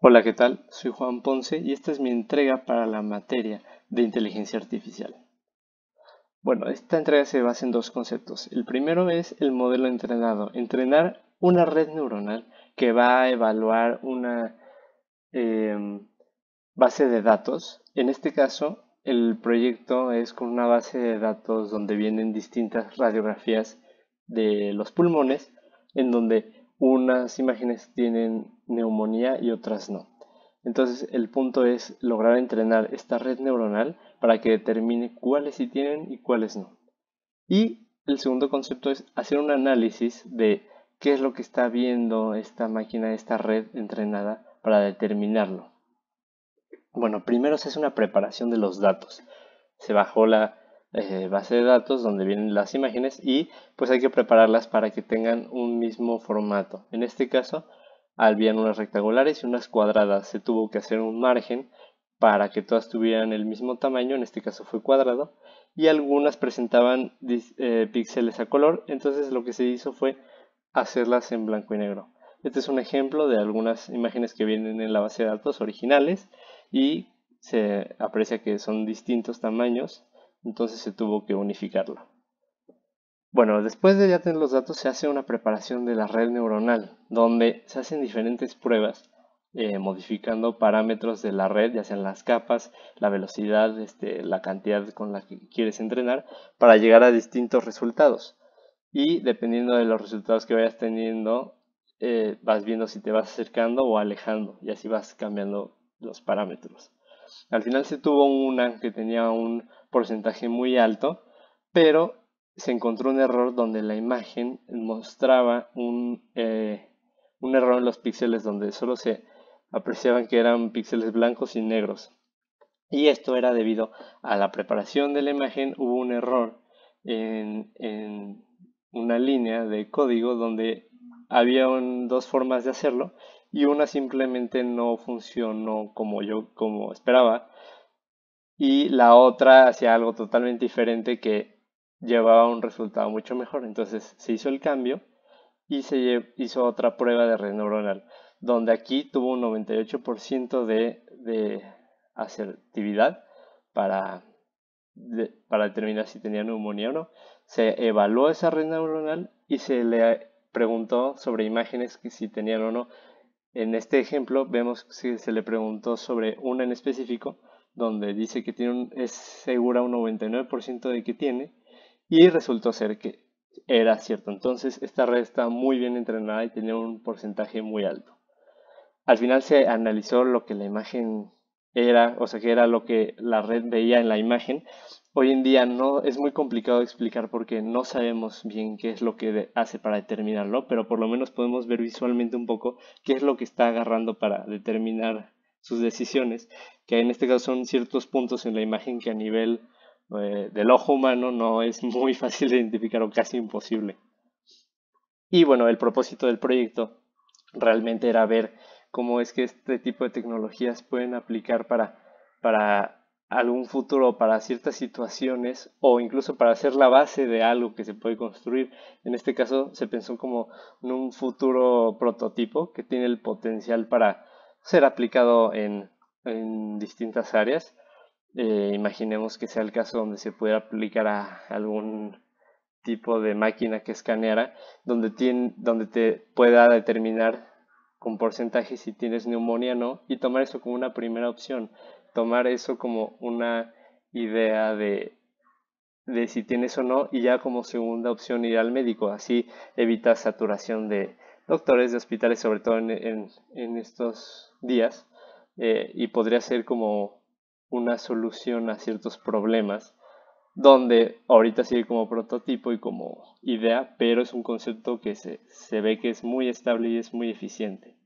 Hola, ¿qué tal? Soy Juan Ponce y esta es mi entrega para la materia de inteligencia artificial. Bueno, esta entrega se basa en dos conceptos. El primero es el modelo entrenado, entrenar una red neuronal que va a evaluar una em, base de datos. En este caso, el proyecto es con una base de datos donde vienen distintas radiografías de los pulmones, en donde unas imágenes tienen neumonía y otras no. Entonces el punto es lograr entrenar esta red neuronal para que determine cuáles sí tienen y cuáles no. Y el segundo concepto es hacer un análisis de qué es lo que está viendo esta máquina, esta red entrenada para determinarlo. Bueno, primero se hace una preparación de los datos. Se bajó la eh, base de datos donde vienen las imágenes y pues hay que prepararlas para que tengan un mismo formato. En este caso habían unas rectangulares y unas cuadradas. Se tuvo que hacer un margen para que todas tuvieran el mismo tamaño, en este caso fue cuadrado, y algunas presentaban eh, píxeles a color, entonces lo que se hizo fue hacerlas en blanco y negro. Este es un ejemplo de algunas imágenes que vienen en la base de datos originales y se aprecia que son distintos tamaños, entonces se tuvo que unificarlo. Bueno, después de ya tener los datos se hace una preparación de la red neuronal, donde se hacen diferentes pruebas, eh, modificando parámetros de la red, ya sean las capas, la velocidad, este, la cantidad con la que quieres entrenar, para llegar a distintos resultados. Y dependiendo de los resultados que vayas teniendo, eh, vas viendo si te vas acercando o alejando, y así vas cambiando los parámetros. Al final se tuvo una que tenía un porcentaje muy alto, pero se encontró un error donde la imagen mostraba un, eh, un error en los píxeles donde solo se apreciaban que eran píxeles blancos y negros. Y esto era debido a la preparación de la imagen, hubo un error en, una línea de código donde había dos formas de hacerlo y una simplemente no funcionó como yo como esperaba y la otra hacía algo totalmente diferente que llevaba un resultado mucho mejor. Entonces se hizo el cambio y se hizo otra prueba de red neuronal, donde aquí tuvo un 98% de, de, asertividad para, para determinar si tenía neumonía o no. Se evaluó esa red neuronal y se le preguntó sobre imágenes que si tenían o no. En este ejemplo vemos que se le preguntó sobre una en específico, donde dice que tiene es segura un 99% de que tiene, y resultó ser que era cierto. Entonces esta red está muy bien entrenada y tenía un porcentaje muy alto. Al final se analizó lo que la imagen era, o sea, que era lo que la red veía en la imagen. Hoy en día no es muy complicado explicar porque no sabemos bien qué es lo que hace para determinarlo, pero por lo menos podemos ver visualmente un poco qué es lo que está agarrando para determinar sus decisiones, que en este caso son ciertos puntos en la imagen que a nivel eh, del ojo humano no es muy fácil de identificar o casi imposible. Y bueno, el propósito del proyecto realmente era ver cómo es que este tipo de tecnologías pueden aplicar para, para algún futuro, para ciertas situaciones o incluso para ser la base de algo que se puede construir. En este caso se pensó como en un futuro prototipo que tiene el potencial para ser aplicado en, en distintas áreas eh, imaginemos que sea el caso donde se pudiera aplicar a algún tipo de máquina que escaneara, donde, donde te pueda determinar con porcentaje si tienes neumonía o no, y tomar eso como una primera opción, tomar eso como una idea de, si tienes o no, y ya como segunda opción ir al médico, así evitas saturación de doctores, de hospitales, sobre todo en, estos días, eh, y podría ser como una solución a ciertos problemas, donde ahorita sigue como prototipo y como idea, pero es un concepto que se, se ve que es muy estable y es muy eficiente.